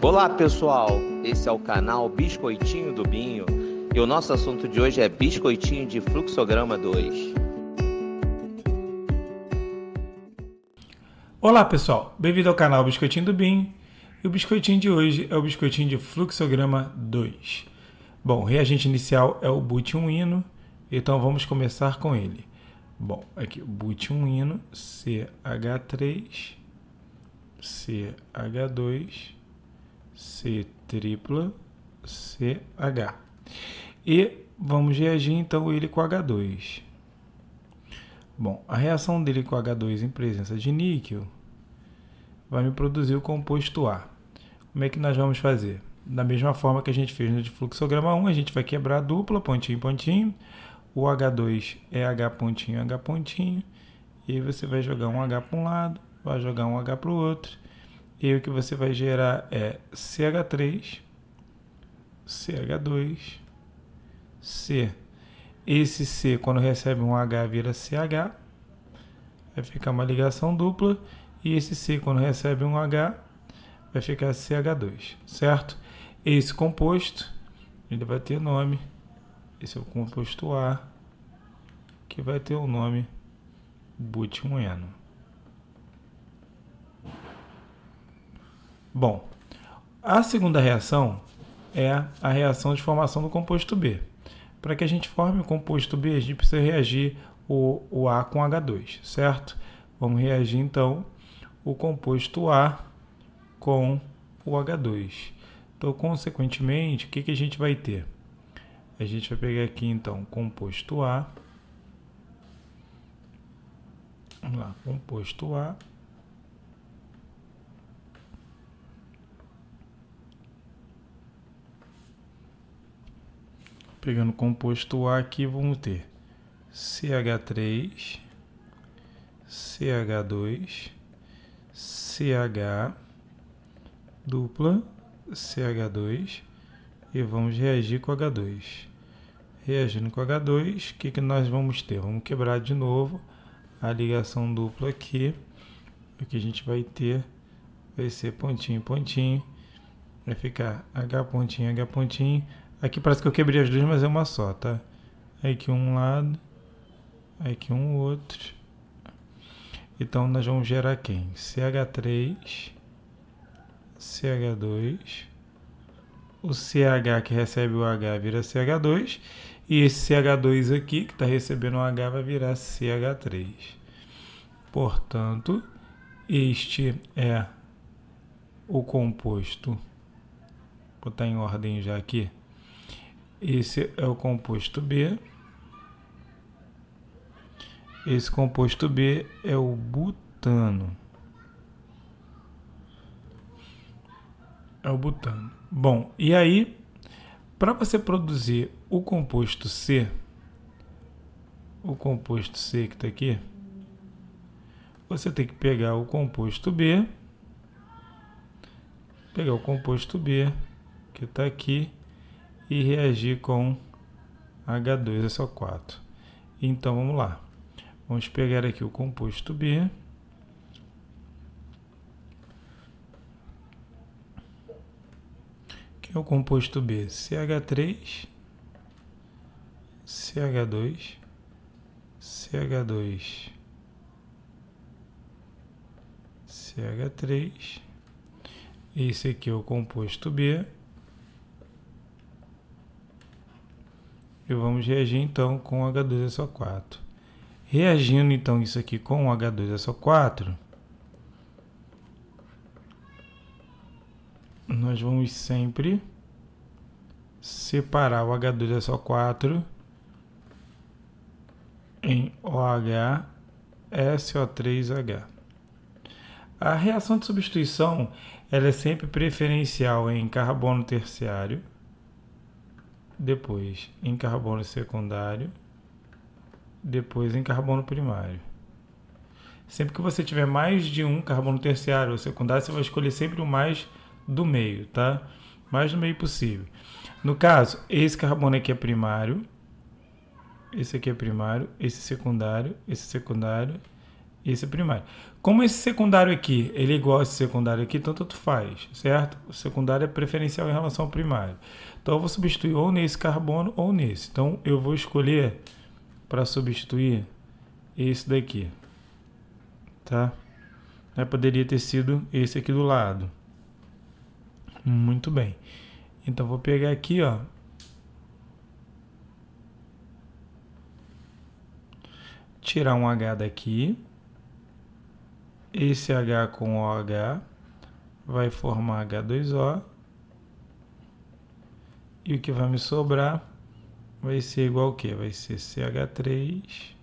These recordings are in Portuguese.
Olá pessoal, esse é o canal Biscoitinho do Binho e o nosso assunto de hoje é biscoitinho de fluxograma 2. Olá pessoal, bem-vindo ao canal Biscoitinho do Binho e o biscoitinho de hoje é o biscoitinho de fluxograma 2. Bom, reagente inicial é o hino, então vamos começar com ele. Bom, aqui hino, CH3 CH2 C tripla CH. E vamos reagir então ele com H2. Bom, a reação dele com H2 em presença de níquel vai me produzir o composto A. Como é que nós vamos fazer? Da mesma forma que a gente fez no de fluxograma 1, a gente vai quebrar a dupla, pontinho, pontinho. O H2 é H pontinho, H pontinho. E aí você vai jogar um H para um lado, vai jogar um H para o outro e o que você vai gerar é CH3, CH2, C. Esse C, quando recebe um H, vira CH. Vai ficar uma ligação dupla. E esse C, quando recebe um H, vai ficar CH2, certo? Esse composto, ele vai ter nome. Esse é o composto A, que vai ter o nome butileno. Bom, a segunda reação é a reação de formação do composto B. Para que a gente forme o composto B, a gente precisa reagir o, o A com H2, certo? Vamos reagir então o composto A com o H2. Então, consequentemente, o que, que a gente vai ter? A gente vai pegar aqui então composto A. Vamos lá, composto A Pegando o composto A aqui, vamos ter CH3, CH2, CH, dupla, CH2 e vamos reagir com H2. Reagindo com H2, o que, que nós vamos ter? Vamos quebrar de novo a ligação dupla aqui. O que a gente vai ter vai ser pontinho, pontinho. Vai ficar H pontinho, H pontinho. Aqui parece que eu quebrei as duas, mas é uma só, tá? Aí aqui um lado, aí aqui um outro. Então nós vamos gerar quem? CH3, CH2, o CH que recebe o H vira CH2, e esse CH2 aqui, que está recebendo o H, vai virar CH3. Portanto, este é o composto, vou botar em ordem já aqui, esse é o composto B. Esse composto B é o butano. É o butano. Bom, e aí, para você produzir o composto C, o composto C que está aqui, você tem que pegar o composto B, pegar o composto B que está aqui e reagir com H2SO4. É então vamos lá. Vamos pegar aqui o composto B. Que é o composto B? CH3, CH2, CH2, CH3. Esse aqui é o composto B. e vamos reagir então com o H2SO4. Reagindo então isso aqui com o H2SO4, nós vamos sempre separar o H2SO4 em ohso 3 h A reação de substituição ela é sempre preferencial em carbono terciário depois em carbono secundário, depois em carbono primário. Sempre que você tiver mais de um carbono terciário ou secundário, você vai escolher sempre o mais do meio, tá? Mais do meio possível. No caso, esse carbono aqui é primário, esse aqui é primário, esse secundário, esse secundário esse é primário. Como esse secundário aqui, ele é igual a esse secundário aqui, então tanto faz, certo? O secundário é preferencial em relação ao primário. Então eu vou substituir ou nesse carbono ou nesse. Então eu vou escolher para substituir esse daqui, tá? Eu né, poderia ter sido esse aqui do lado. Muito bem. Então vou pegar aqui, ó, tirar um H daqui, esse H com OH vai formar H2O. E o que vai me sobrar vai ser igual a quê? Vai ser CH3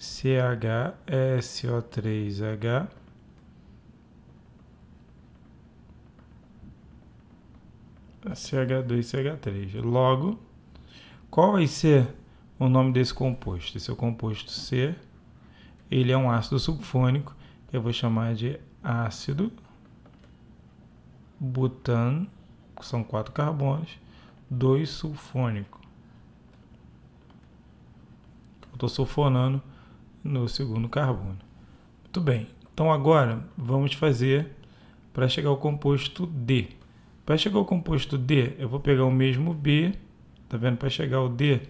CHSO3H CH2CH3. Logo, qual vai ser o nome desse composto? Esse é o composto C ele é um ácido sulfônico, que eu vou chamar de ácido butano, que são quatro carbonos, 2 sulfônico. Eu estou sulfonando no segundo carbono. Muito bem, então agora vamos fazer para chegar ao composto D. Para chegar ao composto D, eu vou pegar o mesmo B, tá vendo? Para chegar ao D,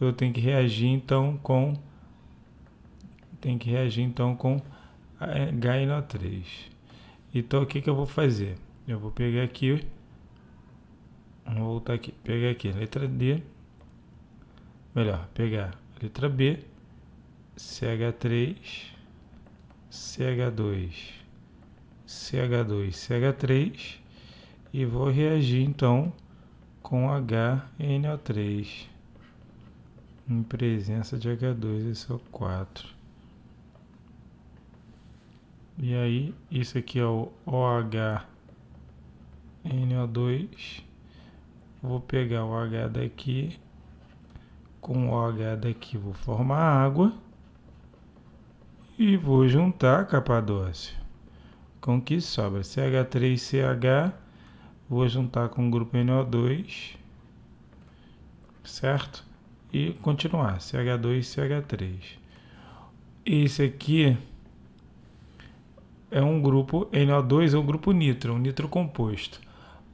eu tenho que reagir então com tem que reagir então com HNO3. Eh, então o que, que eu vou fazer? Eu vou pegar aqui, vou voltar aqui, pegar aqui a letra D, melhor, pegar a letra B, CH3, CH2, CH2, CH3 e vou reagir então com HNO3 em presença de H2SO4. E aí, isso aqui é o OHNO2. Vou pegar o H daqui com o OH daqui, vou formar água e vou juntar capadócio com o que sobra. CH3CH, vou juntar com o grupo NO2, certo? E continuar, CH2, CH3. Esse aqui é um grupo, NO2 é um grupo nitro, um nitro composto.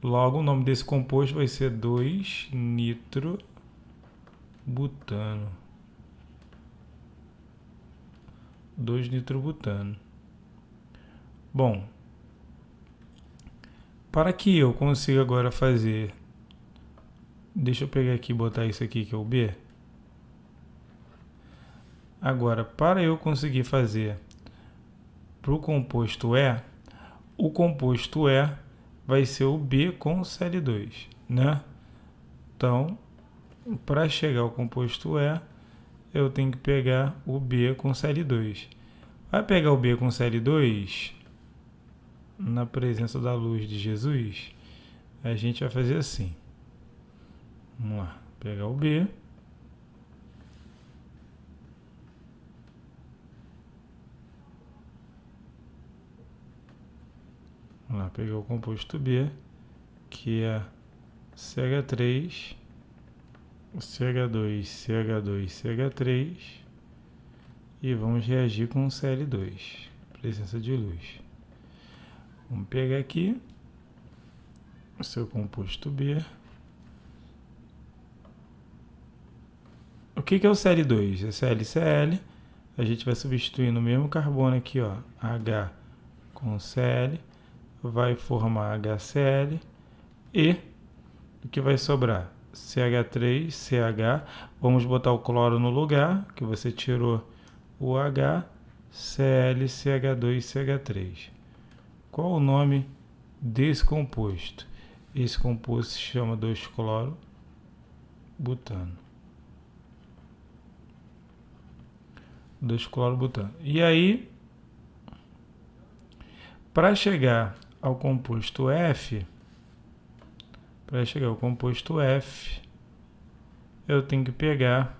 Logo, o nome desse composto vai ser 2-nitrobutano. 2-nitrobutano. Bom, para que eu consiga agora fazer... Deixa eu pegar aqui e botar isso aqui que é o B. Agora, para eu conseguir fazer para o composto E, o composto E vai ser o B com Cl2, né? Então, para chegar ao composto E, eu tenho que pegar o B com Cl2. Vai pegar o B com Cl2 na presença da luz de Jesus? A gente vai fazer assim. Vamos lá, pegar o B. Vamos lá, peguei o composto B, que é CH3, CH2, CH2, CH3 e vamos reagir com Cl2, presença de luz. Vamos pegar aqui o seu composto B. O que, que é o Cl2? É ClCl. A gente vai substituir no mesmo carbono aqui, ó, H com Cl vai formar HCl e o que vai sobrar? CH3, CH. Vamos botar o cloro no lugar, que você tirou o H, Cl, CH2, CH3. Qual o nome desse composto? Esse composto se chama 2-cloro butano. 2-cloro butano. E aí, para chegar ao composto F, para chegar ao composto F, eu tenho que pegar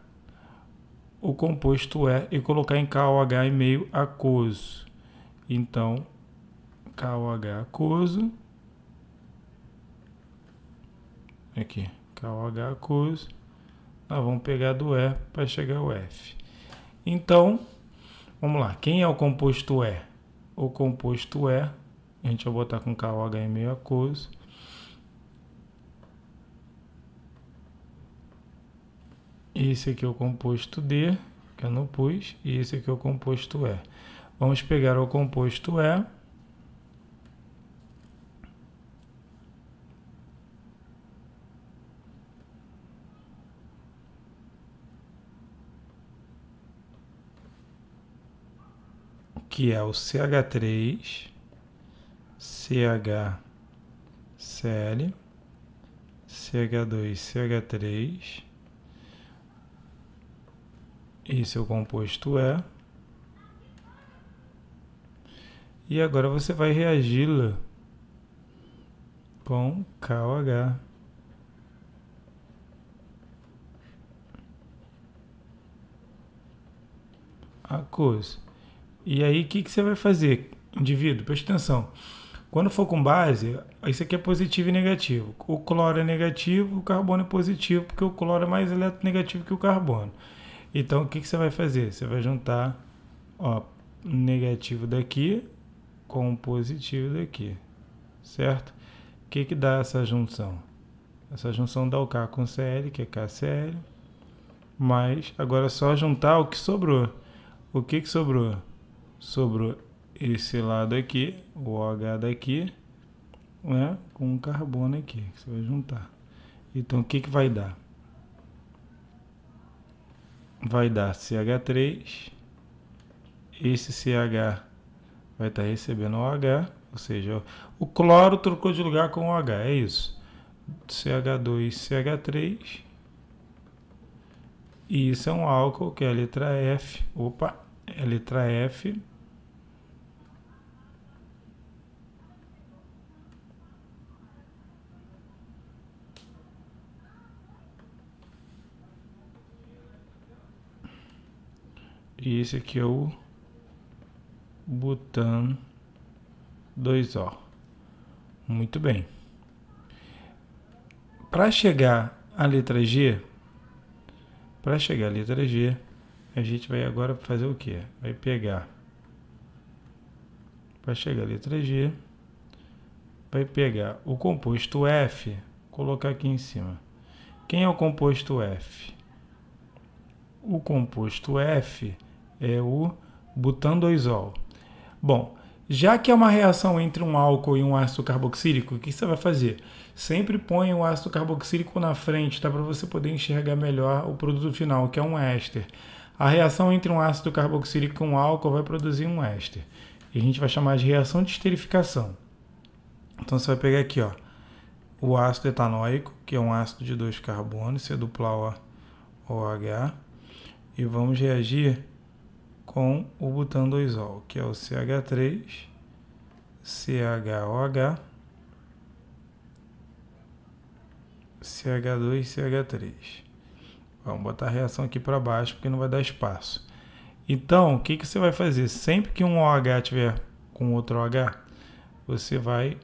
o composto E e colocar em KOH e meio aquoso. Então, KOH aquoso. Aqui, KOH aquoso. Nós vamos pegar do E para chegar ao F. Então, vamos lá. Quem é o composto E? O composto E a gente vai botar com KOH em meio a coisa. Esse aqui é o composto D, que eu não pus, e esse aqui é o composto E. Vamos pegar o composto E. Que é o CH3 CH, CL, CH2CH3 e seu composto é. E agora você vai reagi-la com KOH. A coisa. E aí, o que, que você vai fazer, indivíduo? Presta atenção. Quando for com base, isso aqui é positivo e negativo. O cloro é negativo, o carbono é positivo, porque o cloro é mais eletronegativo que o carbono. Então, o que, que você vai fazer? Você vai juntar ó, negativo daqui com positivo daqui, certo? O que, que dá essa junção? Essa junção dá o K com Cl, que é KCl, mas agora é só juntar o que sobrou. O que, que sobrou? Sobrou esse lado aqui, o OH daqui, né, com o carbono aqui, que você vai juntar. Então, o que, que vai dar? Vai dar CH3, esse CH vai estar tá recebendo OH, ou seja, o cloro trocou de lugar com OH, é isso. CH2, CH3, e isso é um álcool, que é a letra F, opa, é a letra F, E esse aqui é o Butan 2O. Muito bem. Para chegar à letra G, para chegar à letra G, a gente vai agora fazer o que? Vai pegar. Para chegar à letra G, vai pegar o composto F, colocar aqui em cima. Quem é o composto F? O composto F é o butandoisol. Bom, já que é uma reação entre um álcool e um ácido carboxílico, o que você vai fazer? Sempre põe o ácido carboxílico na frente, tá? Para você poder enxergar melhor o produto final, que é um éster. A reação entre um ácido carboxílico e um álcool vai produzir um éster. E a gente vai chamar de reação de esterificação. Então você vai pegar aqui, ó, o ácido etanoico, que é um ácido de dois carbonos, C é dupla OH, e vamos reagir com o butandoisol, que é o CH3, CHOH, CH2, CH3. Vamos botar a reação aqui para baixo, porque não vai dar espaço. Então, o que, que você vai fazer? Sempre que um OH tiver com outro OH, você vai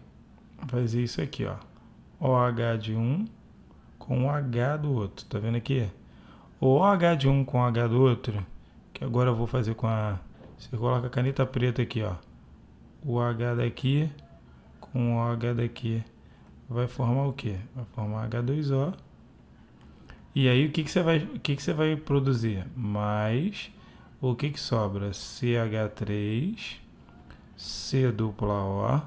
fazer isso aqui, ó. OH de um com o H do outro, tá vendo aqui? O OH de um com o H do outro agora eu vou fazer com a... Você coloca a caneta preta aqui, ó. O H daqui com o H daqui. Vai formar o quê? Vai formar H2O. E aí o que, que, você, vai, o que, que você vai produzir? Mais o que, que sobra? CH3, C dupla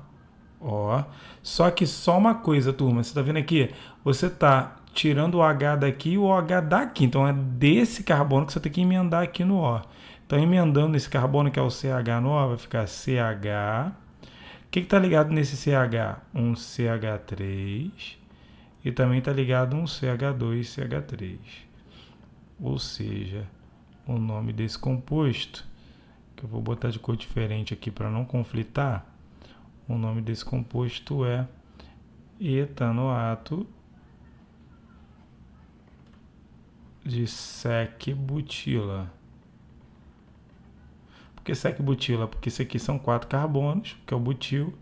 O, O Só que só uma coisa, turma, você está vendo aqui? Você está tirando o H daqui e o OH daqui. Então é desse carbono que você tem que emendar aqui no O. Então, emendando esse carbono que é o CH no O, vai ficar CH. O que está ligado nesse CH? Um CH3 e também está ligado um CH2 CH3. Ou seja, o nome desse composto, que eu vou botar de cor diferente aqui para não conflitar, o nome desse composto é etanoato de sec butila. Por que sec butila? Porque isso aqui são quatro carbonos, que é o butil,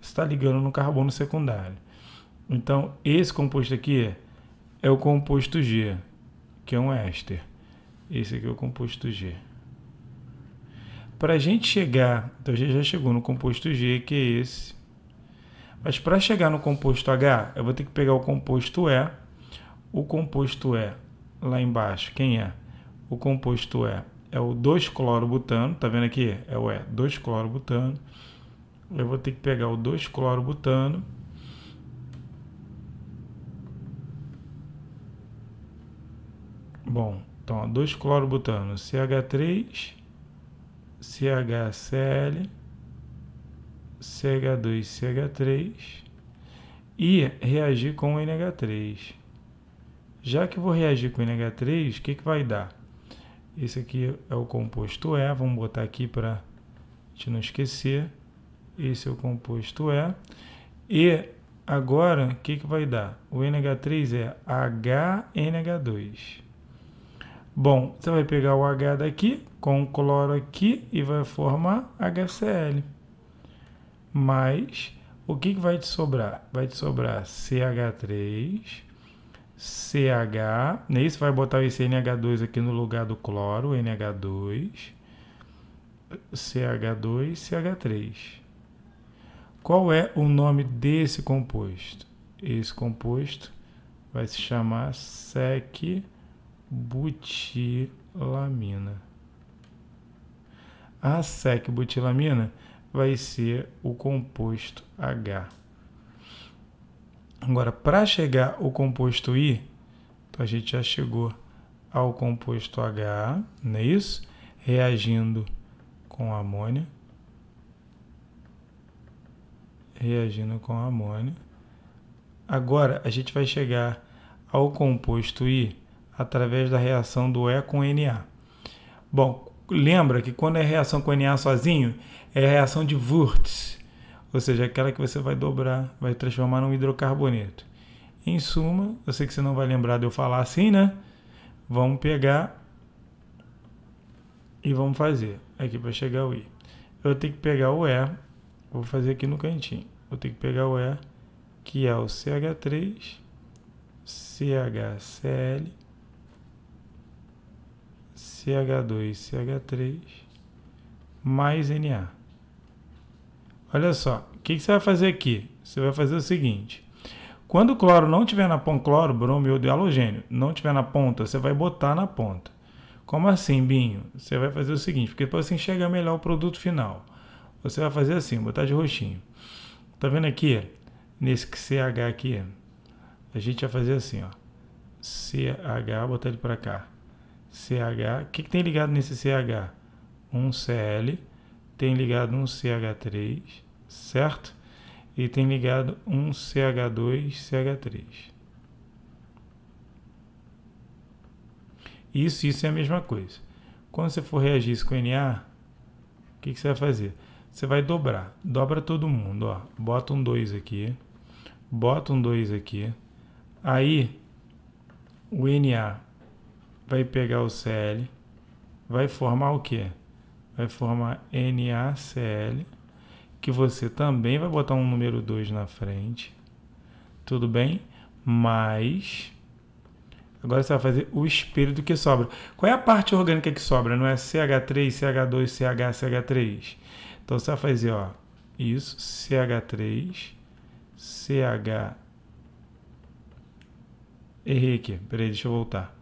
está ligando no carbono secundário. Então, esse composto aqui é o composto G, que é um éster. Esse aqui é o composto G. Para a gente chegar, então a gente já chegou no composto G, que é esse. Mas para chegar no composto H, eu vou ter que pegar o composto E. O composto E lá embaixo, quem é? O composto é é o 2-clorobutano, tá vendo aqui? É o E2-clorobutano. Eu vou ter que pegar o 2-clorobutano Bom, então, 2-clorobutano, CH3, CHCl, CH2, CH3 e reagir com o NH3. Já que eu vou reagir com o NH3, o que, que vai dar? Esse aqui é o composto E, vamos botar aqui para a gente não esquecer. Esse é o composto E. E agora, o que, que vai dar? O NH3 é HNH2. Bom, você vai pegar o H daqui, com o cloro aqui, e vai formar HCl. Mas, o que, que vai te sobrar? Vai te sobrar CH3 CH. Nesse né? vai botar esse NH2 aqui no lugar do cloro, NH2, CH2, CH3. Qual é o nome desse composto? Esse composto vai se chamar secbutilamina. A secbutilamina vai ser o composto H. Agora, para chegar ao composto I, então a gente já chegou ao composto H, não é isso? Reagindo com amônia. Reagindo com amônia. Agora, a gente vai chegar ao composto I através da reação do E com Na. Bom, lembra que quando é reação com Na sozinho, é reação de Wurtz ou seja, aquela que você vai dobrar, vai transformar num hidrocarboneto. Em suma, eu sei que você não vai lembrar de eu falar assim, né? Vamos pegar e vamos fazer aqui para chegar o I. Eu tenho que pegar o E, vou fazer aqui no cantinho. Eu tenho que pegar o E, que é o CH3, CHCl, CH2, CH3, mais Na. Olha só, o que, que, você vai fazer aqui? Você vai fazer o seguinte. Quando o cloro não tiver na ponta, cloro, bromo ou halogênio, não tiver na ponta, você vai botar na ponta. Como assim, Binho? Você vai fazer o seguinte, porque depois você assim melhor o produto final. Você vai fazer assim, botar de roxinho. Tá vendo aqui? Nesse CH aqui, a gente vai fazer assim, ó. CH, botar ele para cá. CH, o que, que tem ligado nesse CH? Um CL tem ligado um CH3, certo? E tem ligado um CH2, CH3. Isso, isso é a mesma coisa. Quando você for reagir isso com Na, o que, que você vai fazer? Você vai dobrar. Dobra todo mundo, ó. Bota um 2 aqui. Bota um 2 aqui. Aí, o Na vai pegar o Cl, vai formar o quê? vai formar NaCl, que você também vai botar um número 2 na frente, tudo bem? Mas, agora você vai fazer o espelho do que sobra. Qual é a parte orgânica que sobra? Não é CH3, CH2, CH, CH3. Então, você vai fazer, ó, isso, CH3, CH... Errei aqui, peraí, deixa eu voltar.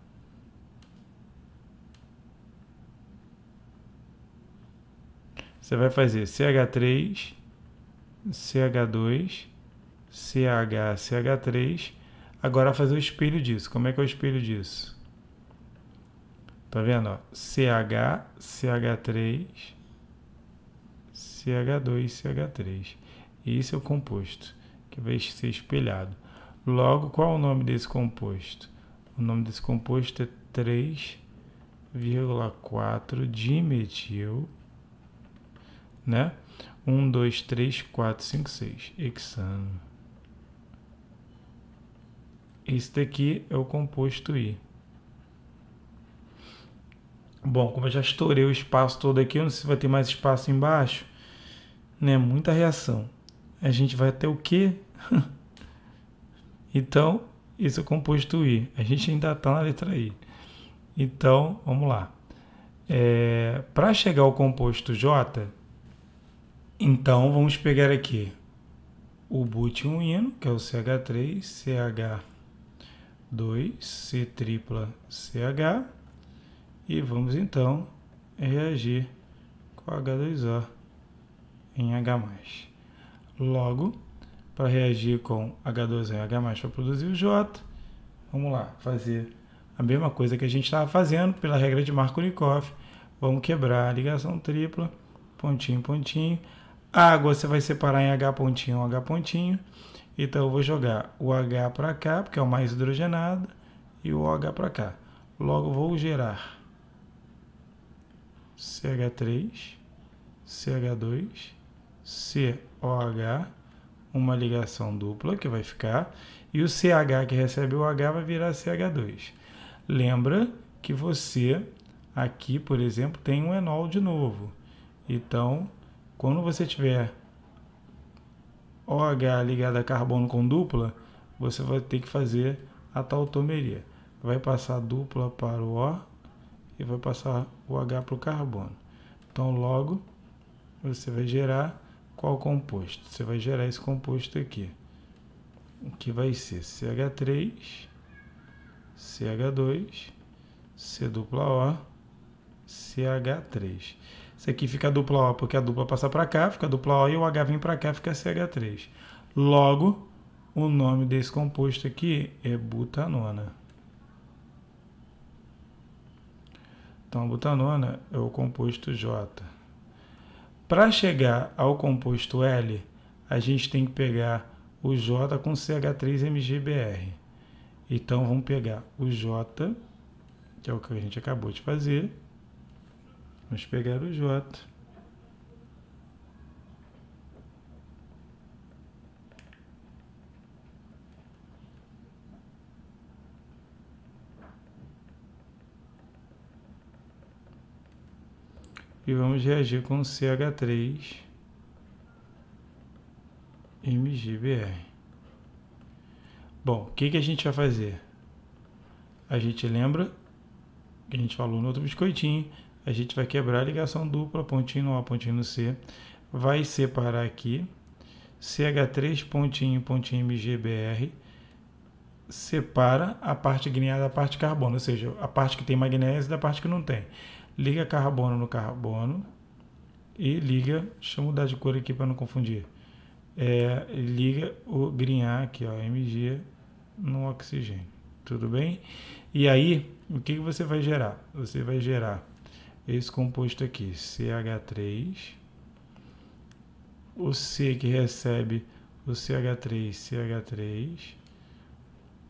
Você vai fazer CH3, CH2, CH, CH3. Agora fazer o espelho disso. Como é que é o espelho disso? Tá vendo? CH, CH3, CH2, CH3. Esse é o composto que vai ser espelhado. Logo, qual é o nome desse composto? O nome desse composto é 3,4 dimetil né? 1, 2, 3, 4, 5, 6. Hexano. Esse daqui é o composto I. Bom, como eu já estourei o espaço todo aqui, eu não sei se vai ter mais espaço embaixo, né? Muita reação. A gente vai até o quê? então, esse é o composto I. A gente ainda está na letra I. Então, vamos lá. É, Para chegar ao composto J, então vamos pegar aqui o boot um hino, que é o CH3, CH2, C tripla CH, e vamos então reagir com H2O em H+. Logo, para reagir com H2O em H+, para produzir o J, vamos lá, fazer a mesma coisa que a gente estava fazendo pela regra de Markovnikov, vamos quebrar a ligação tripla, pontinho, pontinho, Água você vai separar em H pontinho, H pontinho. Então eu vou jogar o H para cá, porque é o mais hidrogenado, e o OH para cá. Logo vou gerar CH3, CH2, COH, uma ligação dupla que vai ficar, e o CH que recebe o H vai virar CH2. Lembra que você aqui, por exemplo, tem um enol de novo. Então, quando você tiver OH ligado a carbono com dupla, você vai ter que fazer a tautomeria. Vai passar a dupla para o O e vai passar o H para o carbono. Então, logo, você vai gerar qual composto? Você vai gerar esse composto aqui, que vai ser CH3, CH2, C dupla O, CH3. Isso aqui fica dupla O, porque a dupla passa para cá, fica dupla O e o H vem para cá, fica CH3. Logo, o nome desse composto aqui é butanona. Então, a butanona é o composto J. Para chegar ao composto L, a gente tem que pegar o J com CH3-MGBR. Então, vamos pegar o J, que é o que a gente acabou de fazer, Vamos pegar o J. E vamos reagir com CH3 MGBR. Bom, o que, que a gente vai fazer? A gente lembra que a gente falou no outro biscoitinho a gente vai quebrar a ligação dupla, pontinho A, pontinho C, vai separar aqui, CH3, pontinho, pontinho MGBR, separa a parte guineada da parte carbono, ou seja, a parte que tem magnésio da parte que não tem. Liga carbono no carbono e liga, deixa eu mudar de cor aqui para não confundir, é, liga o grinhar aqui, ó, MG no oxigênio, tudo bem? E aí, o que, que você vai gerar? Você vai gerar esse composto aqui, CH3. O C que recebe o CH3, CH3,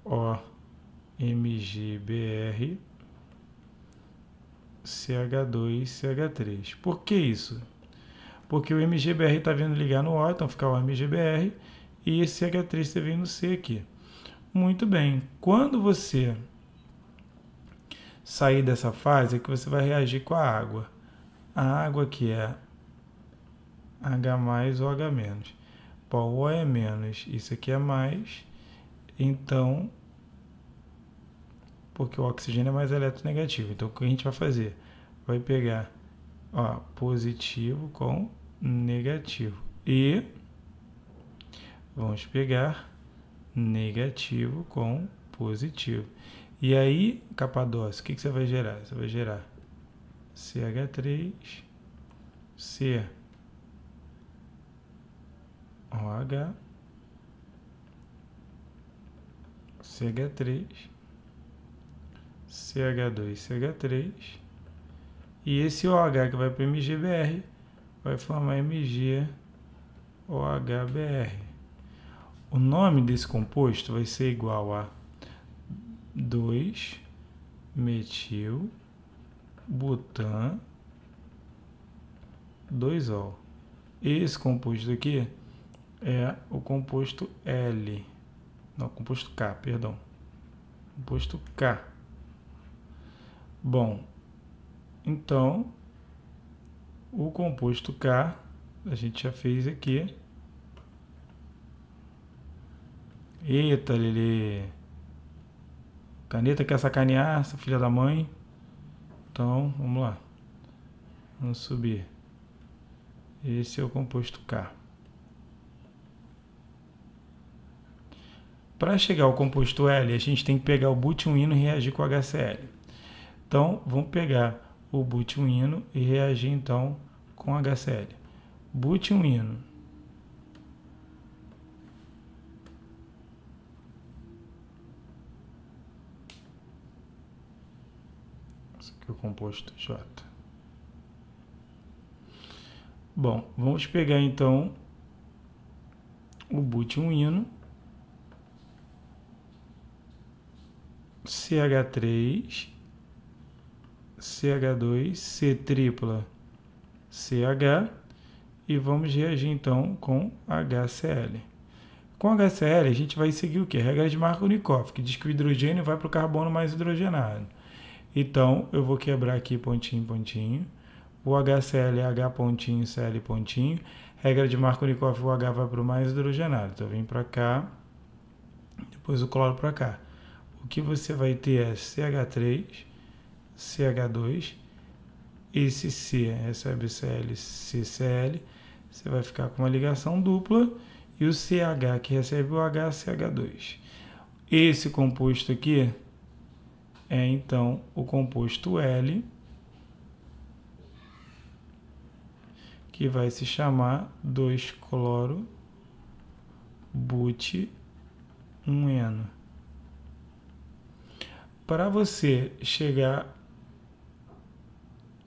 O, MGBr, CH2, CH3. Por que isso? Porque o MGBR está vindo ligar no O, então fica o MGBR, e esse CH3 está vindo no C aqui. Muito bem, quando você sair dessa fase é que você vai reagir com a água. A água que é H mais ou H menos. O é menos, isso aqui é mais, então, porque o oxigênio é mais eletronegativo. Então, o que a gente vai fazer? Vai pegar ó, positivo com negativo. E vamos pegar negativo com positivo. E aí, Capadócio, o que, que você vai gerar? Você vai gerar CH3, C, OH, CH3, CH2, CH3, e esse OH que vai para MGBR vai formar MgOHBr. O nome desse composto vai ser igual a dois metil butan 2-ol. Esse composto aqui é o composto L. Não, composto K, perdão. Composto K. Bom, então, o composto K a gente já fez aqui. Eita, Lili! Caneta quer sacanear, essa filha da mãe. Então, vamos lá. Vamos subir. Esse é o composto K. Para chegar ao composto L, a gente tem que pegar o butwino e reagir com o HCl. Então, vamos pegar o butwino e reagir então com HCl. Butwino o composto J. Bom, vamos pegar então o hino CH3 CH2 C tripla CH e vamos reagir então com HCl. Com HCl a gente vai seguir o que? Regra de Markovnikov, que diz que o hidrogênio vai para o carbono mais hidrogenado. Então, eu vou quebrar aqui pontinho, pontinho. O HCl é H pontinho, CL pontinho. Regra de Markovnikov, o H vai para o mais hidrogenado. Então, vem para cá, depois o cloro para cá. O que você vai ter é CH3, CH2, esse C recebe Cl, CCl. Você vai ficar com uma ligação dupla e o CH que recebe o HCH2. Esse composto aqui é então o composto L, que vai se chamar 2-cloro but 1-eno. Para você chegar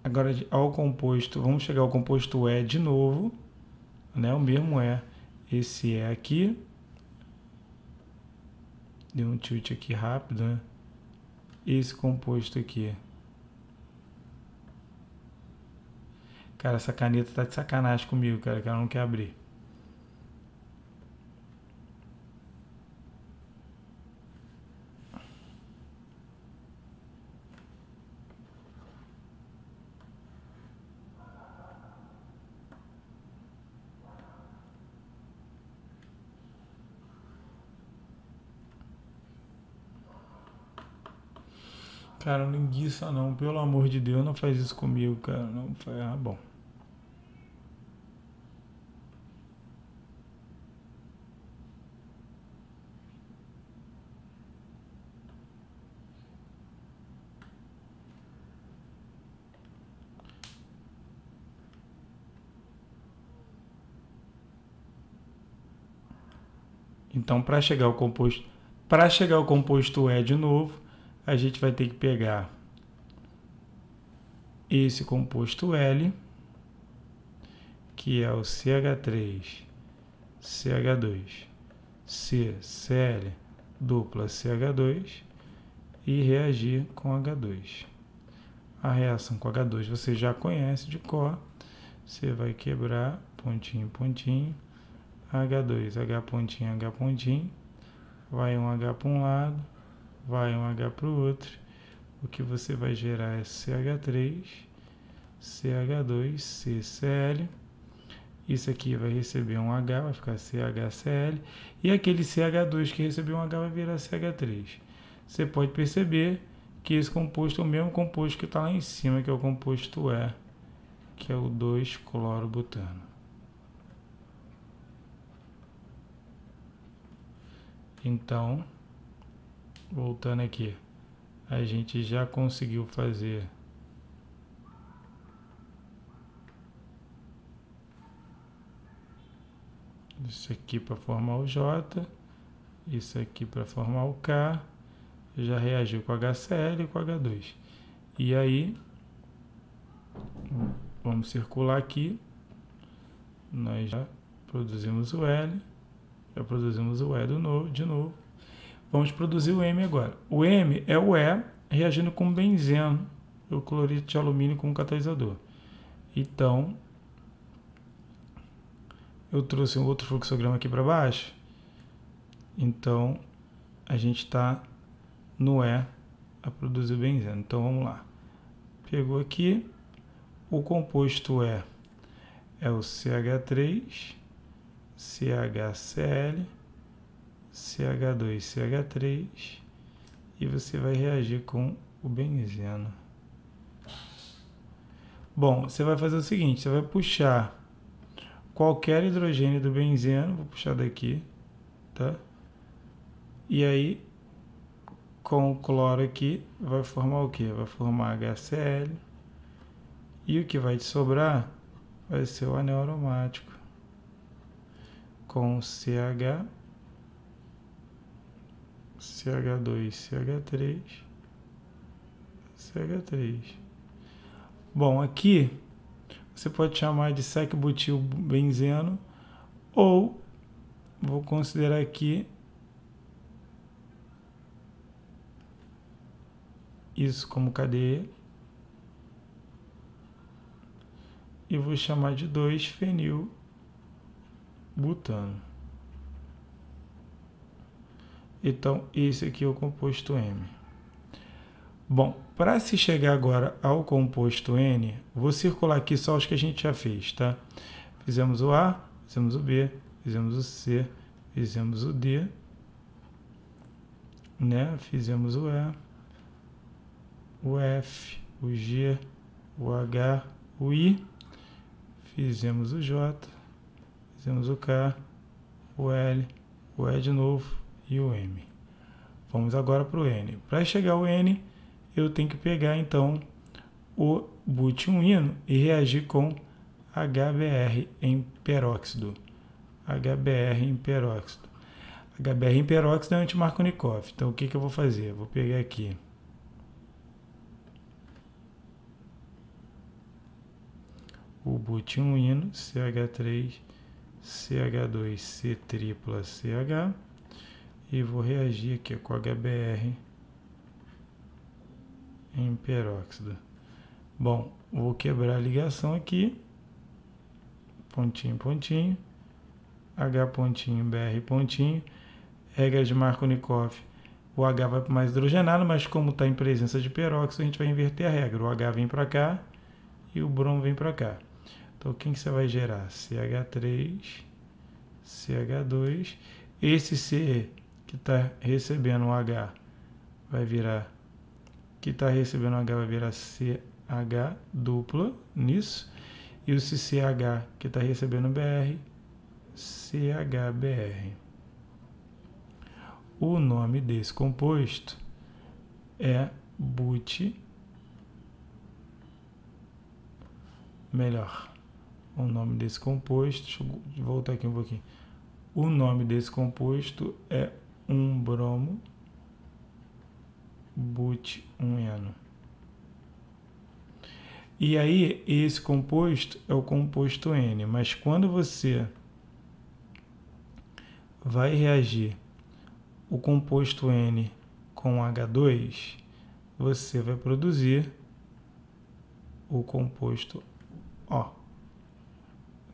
agora ao composto, vamos chegar ao composto E de novo, né? O mesmo é esse E aqui. Deu um tilt aqui rápido, né? esse composto aqui. Cara, essa caneta tá de sacanagem comigo, cara, que ela não quer abrir. Cara, não enguiça não, pelo amor de Deus, não faz isso comigo, cara. Não faz, ah, bom. Então, para chegar ao composto, para chegar ao composto E de novo, a gente vai ter que pegar esse composto L, que é o CH3, CH2, CCl dupla CH2 e reagir com H2. A reação com H2 você já conhece de cor, você vai quebrar pontinho, pontinho, H2, H pontinho, H pontinho, vai um H para um lado, vai um H para o outro, o que você vai gerar é CH3, CH2, CCl. Isso aqui vai receber um H, vai ficar CHCl. E aquele CH2 que recebeu um H vai virar CH3. Você pode perceber que esse composto é o mesmo composto que está lá em cima, que é o composto E, que é o 2-clorobutano. Então, voltando aqui, a gente já conseguiu fazer isso aqui para formar o J, isso aqui para formar o K, já reagiu com HCl e com H2. E aí, vamos circular aqui, nós já produzimos o L, já produzimos o E de novo, Vamos produzir o M agora. O M é o E reagindo com benzeno, o cloreto de alumínio como catalisador. Então, eu trouxe um outro fluxograma aqui para baixo. Então, a gente está no E a produzir benzeno. Então, vamos lá. Pegou aqui. O composto E é o CH3, CHCl CH2, CH3 e você vai reagir com o benzeno. Bom, você vai fazer o seguinte, você vai puxar qualquer hidrogênio do benzeno, vou puxar daqui, tá? E aí, com o cloro aqui, vai formar o que? Vai formar HCl. E o que vai te sobrar vai ser o anel aromático. Com CH CH2, CH3, CH3. Bom, aqui você pode chamar de secbutil benzeno ou vou considerar aqui isso como cadeia e vou chamar de 2 fenil butano. Então, esse é aqui é o composto M. Bom, para se chegar agora ao composto N, vou circular aqui só os que a gente já fez, tá? Fizemos o A, fizemos o B, fizemos o C, fizemos o D, né? Fizemos o E, o F, o G, o H, o I, fizemos o J, fizemos o K, o L, o E de novo, e o M. Vamos agora para o N. Para chegar ao N, eu tenho que pegar então o butwino e reagir com HBr em peróxido. HBr em peróxido. HBr em peróxido é o antimarkovnikov. Então o que, que eu vou fazer? Eu vou pegar aqui. O butwino CH3 CH2 C tripla CH e vou reagir aqui com HBr em peróxido. Bom, vou quebrar a ligação aqui, pontinho, pontinho, H pontinho, BR pontinho, regra de Markovnikov, o H vai para mais hidrogenado, mas como está em presença de peróxido, a gente vai inverter a regra, o H vem para cá e o brom vem para cá. Então, quem que você vai gerar? CH3, CH2, esse C que está recebendo o H vai virar que está recebendo H vai virar CH dupla nisso e o CCH que está recebendo BR CHBR o nome desse composto é but melhor o nome desse composto deixa eu voltar aqui um pouquinho o nome desse composto é um bromo, but um eno. E aí, esse composto é o composto N, mas quando você vai reagir o composto N com H2, você vai produzir o composto O,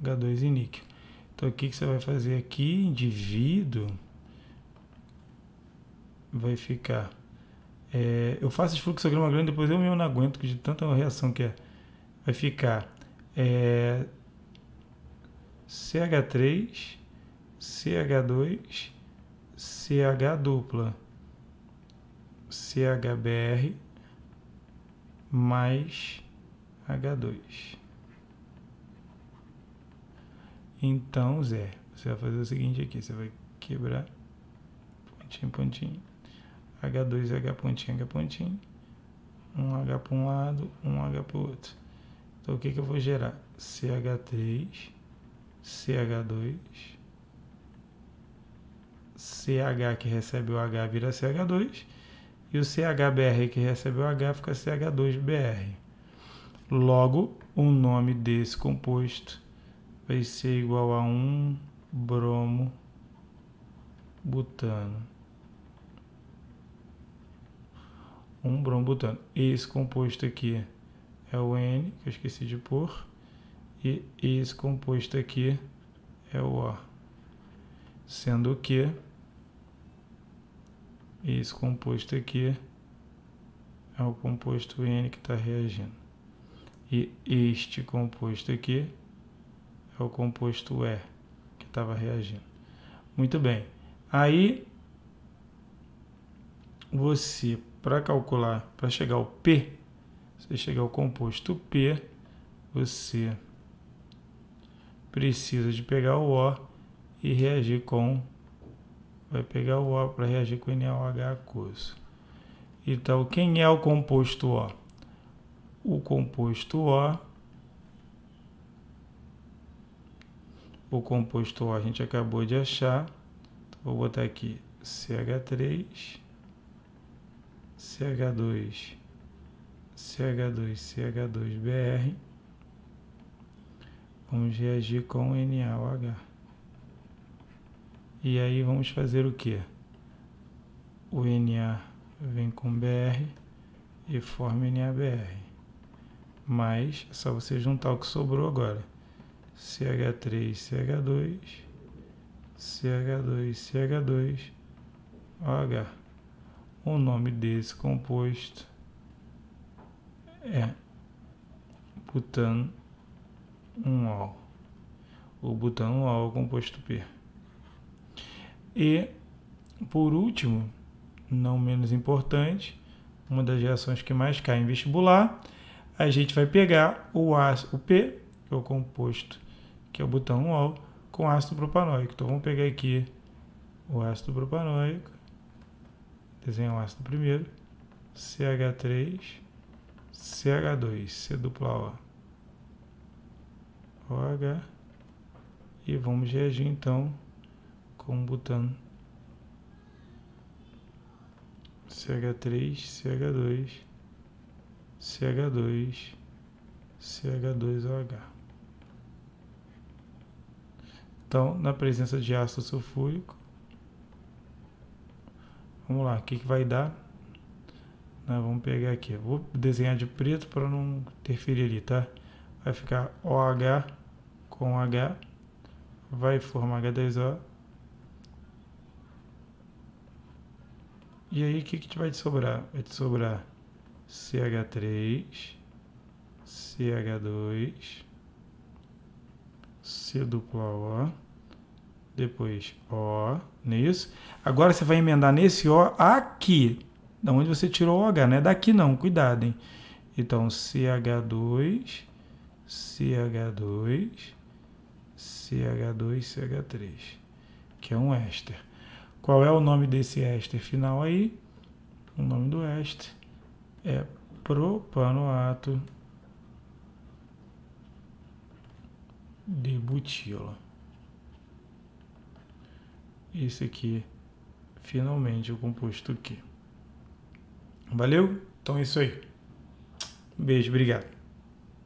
H2 e níquel. Então, o que você vai fazer aqui? Indivíduo vai ficar. É, eu faço esse fluxograma grande, depois eu mesmo não aguento de tanta reação que é. Vai ficar é, CH3, CH2, CH dupla, CHBR mais H2. Então, Zé, você vai fazer o seguinte aqui, você vai quebrar pontinho, pontinho. H2, H pontinho, H pontinho, um H para um lado, um H para o outro. Então, o que, que eu vou gerar? CH3, CH2, CH que recebe o H vira CH2, e o CHBR que recebe o H fica CH2BR. Logo, o nome desse composto vai ser igual a 1 bromo butano. um brombutano. Esse composto aqui é o N, que eu esqueci de pôr, e esse composto aqui é o O. Sendo que esse composto aqui é o composto N que está reagindo. E este composto aqui é o composto E que estava reagindo. Muito bem. Aí você para calcular, para chegar ao P, você chegar ao composto P, você precisa de pegar o O e reagir com vai pegar o O para reagir com NaOH aquoso. Então, quem é o composto O? O composto O o composto O a gente acabou de achar. Então, vou botar aqui CH3 CH2, CH2, CH2, BR. Vamos reagir com NaOH. E aí vamos fazer o que? O Na vem com BR e forma NaBr. Mas é só você juntar o que sobrou agora. CH3, CH2, CH2, CH2, OH o nome desse composto é butanool. O butanool é o composto P. E, por último, não menos importante, uma das reações que mais cai em vestibular, a gente vai pegar o, ácido, o P, que é o composto, que é o butanool, com ácido propanoico. Então, vamos pegar aqui o ácido propanoico desenha o ácido primeiro, CH3, CH2, C dupla O, OH, e vamos reagir então com o butano CH3, CH2, CH2, CH2OH. Então, na presença de ácido sulfúrico, Vamos lá, o que, que vai dar? Né, vamos pegar aqui. Vou desenhar de preto para não interferir ali, tá? Vai ficar OH com H. Vai formar H2O. E aí, o que, que te vai te sobrar? Vai te sobrar CH3, CH2, C dupla O depois O, nisso. Agora você vai emendar nesse O aqui, da onde você tirou o H, né? Daqui não, cuidado, hein? Então, CH2, CH2, CH2, CH3, que é um éster. Qual é o nome desse éster final aí? O nome do éster é propanoato de butila esse aqui, finalmente, o composto Q. Valeu? Então é isso aí. Beijo, obrigado.